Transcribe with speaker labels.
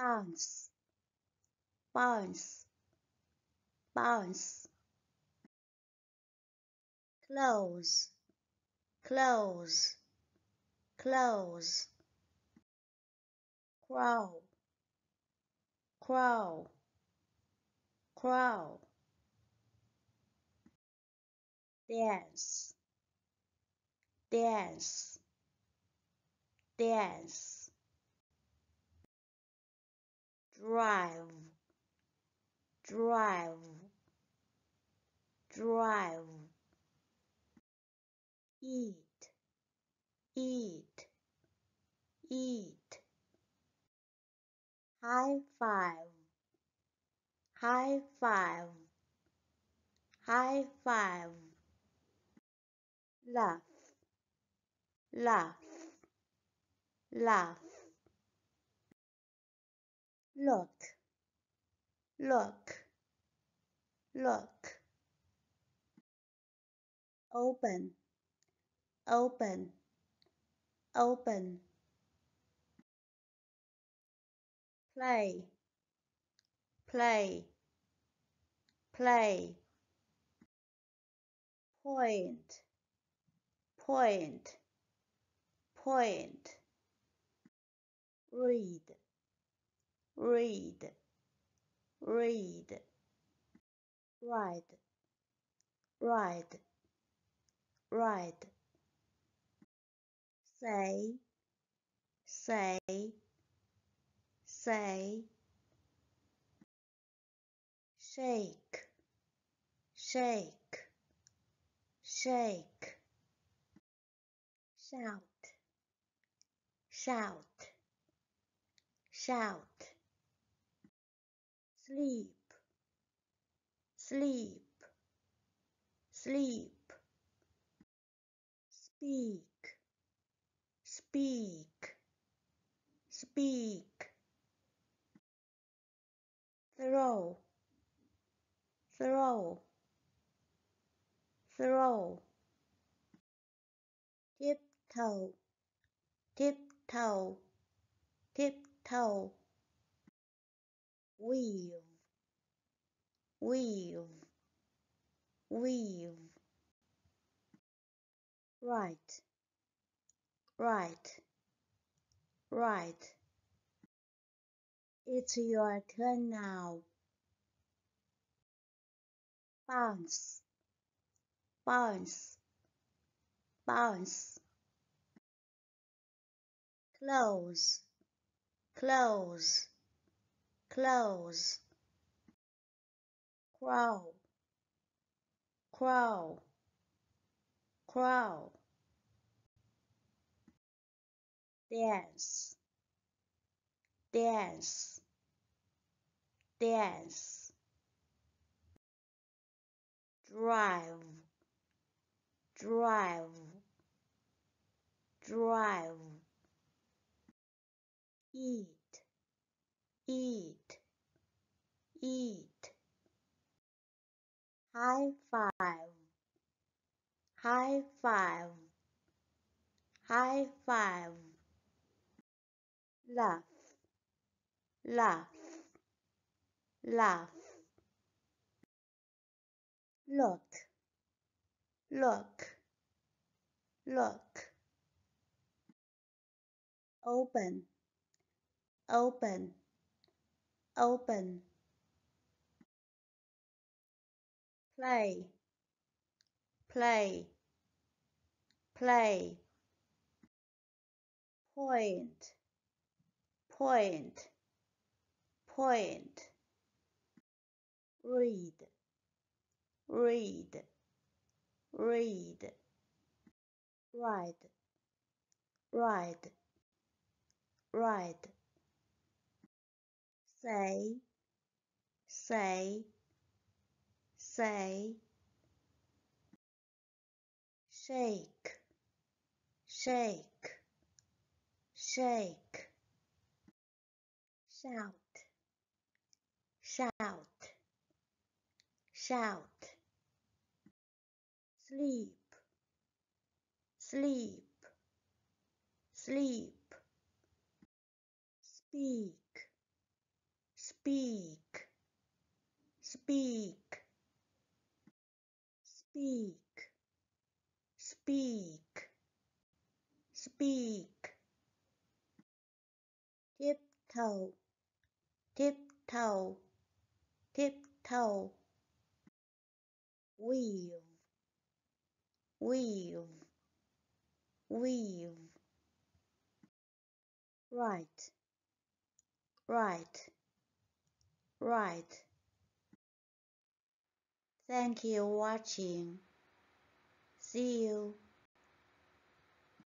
Speaker 1: bounce, bounce, bounce. Close, close, close. Crawl, crawl, crawl. Dance, dance, dance drive, drive, drive. Eat, eat, eat. High five, high five, high five. Laugh, laugh, laugh look, look, look. Open, open, open. Play, play, play. Point, point, point. Read read, read, ride, ride, ride, say, say, say, shake, shake, shake, shout, shout, shout sleep, sleep, sleep. Speak, speak, speak. Throw, throw, throw. Tiptoe, tiptoe, tiptoe weave, weave, weave. Right, right, right. It's your turn now. Bounce, bounce, bounce. Close, close close, crawl, crawl, crawl, dance, dance, dance, drive, drive, drive, eat, eat, eat. High five, high five, high five. Laugh, laugh, laugh. Look, look, look. Open, open, open. play, play, play. Point, point, point. Read, read, read. Ride, ride, ride. Say, say say shake shake shake shout shout shout sleep sleep sleep speak speak speak speak speak speak tiptoe tiptoe tiptoe weave weave weave right right right Thank you watching. See you.